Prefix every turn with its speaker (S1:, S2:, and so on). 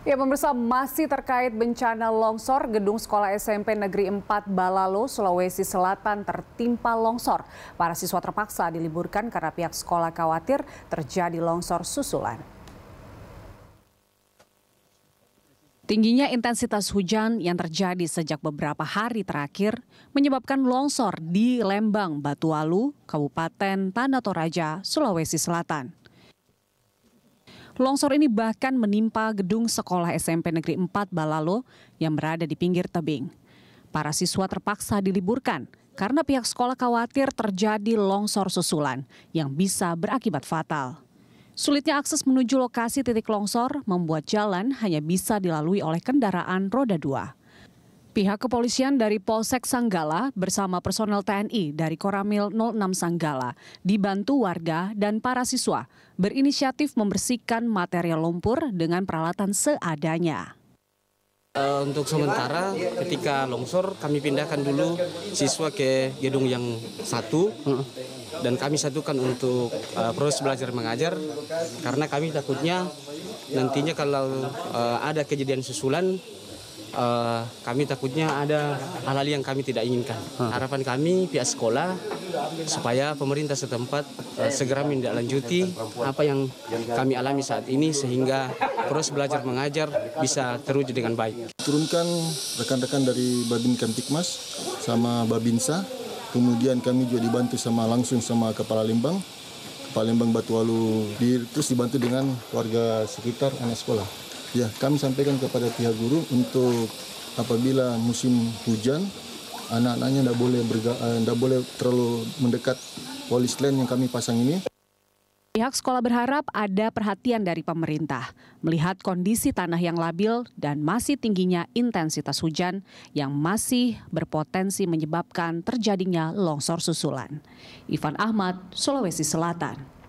S1: Ya pemirsa masih terkait bencana longsor gedung sekolah SMP Negeri 4 Balalo, Sulawesi Selatan tertimpa longsor. Para siswa terpaksa diliburkan karena pihak sekolah khawatir terjadi longsor susulan. Tingginya intensitas hujan yang terjadi sejak beberapa hari terakhir menyebabkan longsor di Lembang, Batualu, Kabupaten Tanah Toraja, Sulawesi Selatan. Longsor ini bahkan menimpa gedung sekolah SMP Negeri 4 Balalo yang berada di pinggir tebing. Para siswa terpaksa diliburkan karena pihak sekolah khawatir terjadi longsor susulan yang bisa berakibat fatal. Sulitnya akses menuju lokasi titik longsor membuat jalan hanya bisa dilalui oleh kendaraan roda dua. Pihak kepolisian dari Polsek Sanggala bersama personel TNI dari Koramil 06 Sanggala dibantu warga dan para siswa berinisiatif membersihkan material lumpur dengan peralatan seadanya.
S2: Eh, untuk sementara ketika longsor kami pindahkan dulu siswa ke gedung yang satu dan kami satukan untuk uh, proses belajar mengajar karena kami takutnya nantinya kalau uh, ada kejadian susulan uh, kami takutnya ada hal-hal yang kami tidak inginkan. Hmm. Harapan kami pihak sekolah supaya pemerintah setempat uh, segera menindaklanjuti apa yang kami alami saat ini sehingga proses belajar mengajar
S3: bisa terwujud dengan baik. Turunkan rekan-rekan dari Babin Kamtikmas sama Babinsa, kemudian kami juga dibantu sama langsung sama Kepala Lembang Palembang Batu Alu, di, terus dibantu dengan warga sekitar anak sekolah. Ya, kami sampaikan kepada pihak guru untuk apabila musim hujan, anak-anaknya tidak boleh berga, eh, tidak boleh terlalu mendekat polis lain yang kami pasang ini.
S1: Pihak sekolah berharap ada perhatian dari pemerintah melihat kondisi tanah yang labil dan masih tingginya intensitas hujan yang masih berpotensi menyebabkan terjadinya longsor susulan. Ivan Ahmad, Sulawesi Selatan.